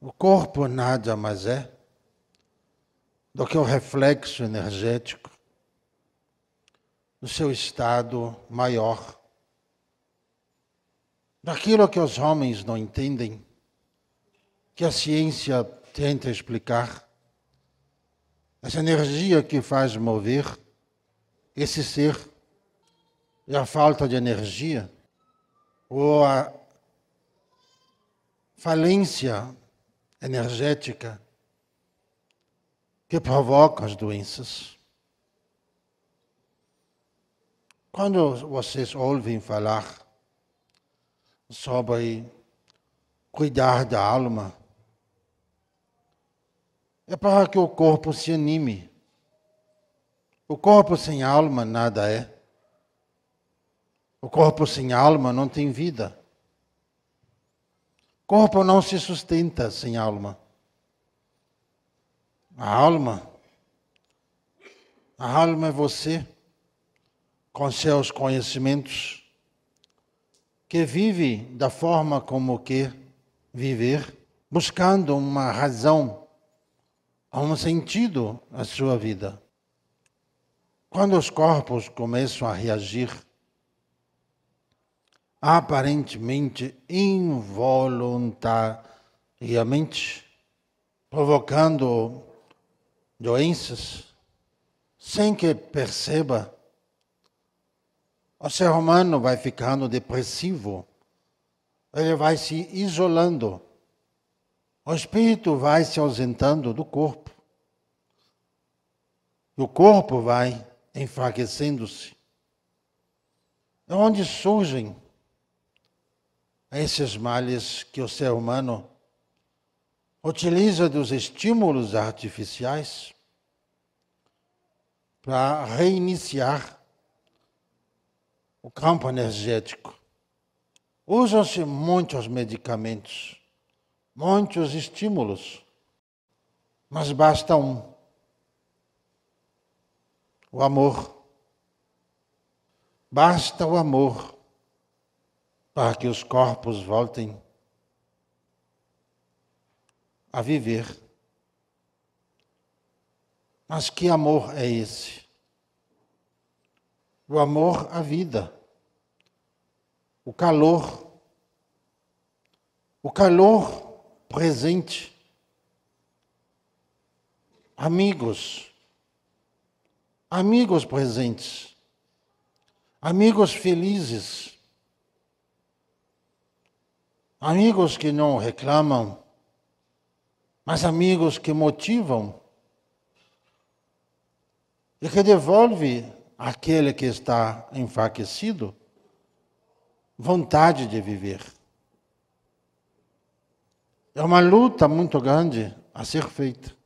O corpo nada mais é do que o reflexo energético do seu estado maior. Daquilo que os homens não entendem, que a ciência tenta explicar, essa energia que faz mover esse ser e é a falta de energia, ou a falência energética que provoca as doenças. Quando vocês ouvem falar sobre cuidar da alma, é para que o corpo se anime. O corpo sem alma nada é. O corpo sem alma não tem vida. Corpo não se sustenta sem alma. A alma, a alma é você, com seus conhecimentos, que vive da forma como quer viver, buscando uma razão, um sentido à sua vida. Quando os corpos começam a reagir aparentemente involuntariamente, provocando doenças, sem que perceba. O ser humano vai ficando depressivo, ele vai se isolando, o espírito vai se ausentando do corpo, e o corpo vai enfraquecendo-se. É onde surgem a esses males que o ser humano utiliza dos estímulos artificiais para reiniciar o campo energético. Usam-se muitos medicamentos, muitos estímulos, mas basta um: o amor. Basta o amor para que os corpos voltem a viver. Mas que amor é esse? O amor à vida, o calor, o calor presente. Amigos, amigos presentes, amigos felizes Amigos que não reclamam, mas amigos que motivam e que devolve àquele que está enfraquecido vontade de viver. É uma luta muito grande a ser feita.